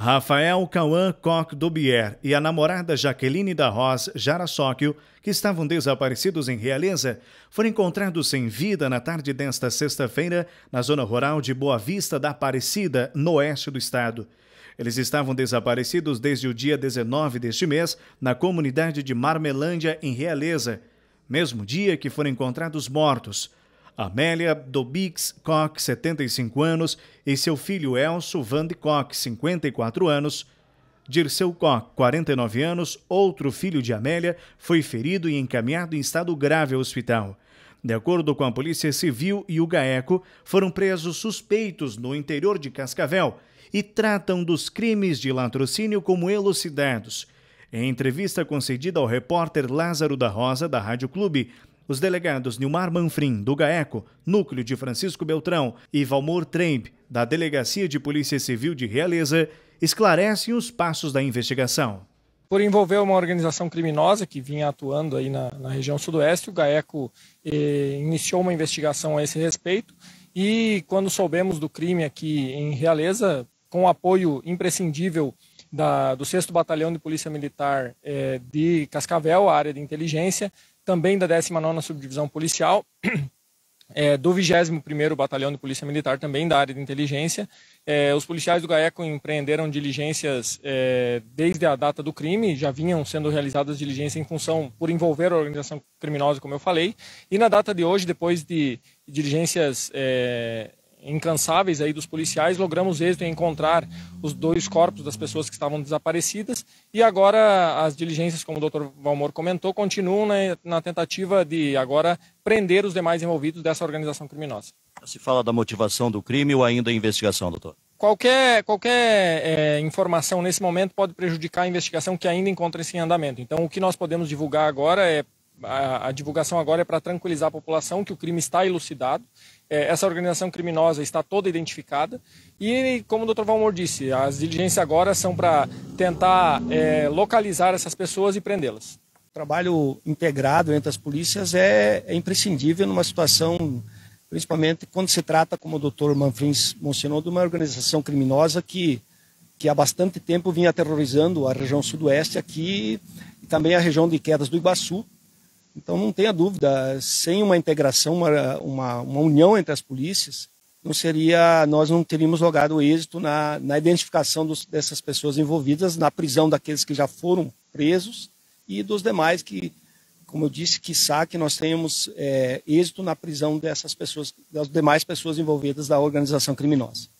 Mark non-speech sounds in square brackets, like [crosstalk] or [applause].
Rafael Cauã Koch Dobier e a namorada Jaqueline da Roz Jarasóquio, que estavam desaparecidos em Realeza, foram encontrados sem vida na tarde desta sexta-feira na zona rural de Boa Vista da Aparecida, no oeste do estado. Eles estavam desaparecidos desde o dia 19 deste mês na comunidade de Marmelândia, em Realeza, mesmo dia que foram encontrados mortos, Amélia Dobix Koch, 75 anos, e seu filho Elso Van de Koch, 54 anos. Dirceu Koch, 49 anos, outro filho de Amélia, foi ferido e encaminhado em estado grave ao hospital. De acordo com a Polícia Civil e o GAECO, foram presos suspeitos no interior de Cascavel e tratam dos crimes de latrocínio como elucidados. Em entrevista concedida ao repórter Lázaro da Rosa, da Rádio Clube, os delegados Nilmar Manfrim, do GAECO, Núcleo de Francisco Beltrão e Valmor Tremp, da Delegacia de Polícia Civil de Realeza, esclarecem os passos da investigação. Por envolver uma organização criminosa que vinha atuando aí na, na região sudoeste, o GAECO eh, iniciou uma investigação a esse respeito e quando soubemos do crime aqui em Realeza, com o apoio imprescindível da, do 6 Batalhão de Polícia Militar eh, de Cascavel, a área de inteligência, também da 19ª Subdivisão Policial, [clears throat] é, do 21º Batalhão de Polícia Militar, também da área de inteligência. É, os policiais do GAECO empreenderam diligências é, desde a data do crime, já vinham sendo realizadas diligências em função por envolver a organização criminosa, como eu falei, e na data de hoje, depois de diligências é, incansáveis aí dos policiais, logramos êxito em encontrar os dois corpos das pessoas que estavam desaparecidas e agora as diligências, como o doutor Valmor comentou, continuam na, na tentativa de agora prender os demais envolvidos dessa organização criminosa. Se fala da motivação do crime ou ainda investigação, doutor? Qualquer, qualquer é, informação nesse momento pode prejudicar a investigação que ainda encontra-se em andamento. Então, o que nós podemos divulgar agora é a, divulgação agora é para tranquilizar a população que o crime está elucidado, é, essa organização criminosa está toda identificada e, como o Dr. Valmor disse, as diligências agora são para tentar é, localizar essas pessoas e prendê-las. O trabalho integrado entre as polícias é, é imprescindível numa situação principalmente quando se trata, como o doutor Manfrins mencionou, de uma organização criminosa que, que há bastante tempo vinha aterrorizando a região sudoeste aqui e também a região de quedas do Iguaçu, então, não tenha dúvida, sem uma integração, uma, uma, uma união entre as polícias, não seria, nós não teríamos logrado êxito na, na identificação dos, dessas pessoas envolvidas, na prisão daqueles que já foram presos e dos demais que, como eu disse, quiçá que nós tenhamos é, êxito na prisão dessas pessoas, das demais pessoas envolvidas da organização criminosa.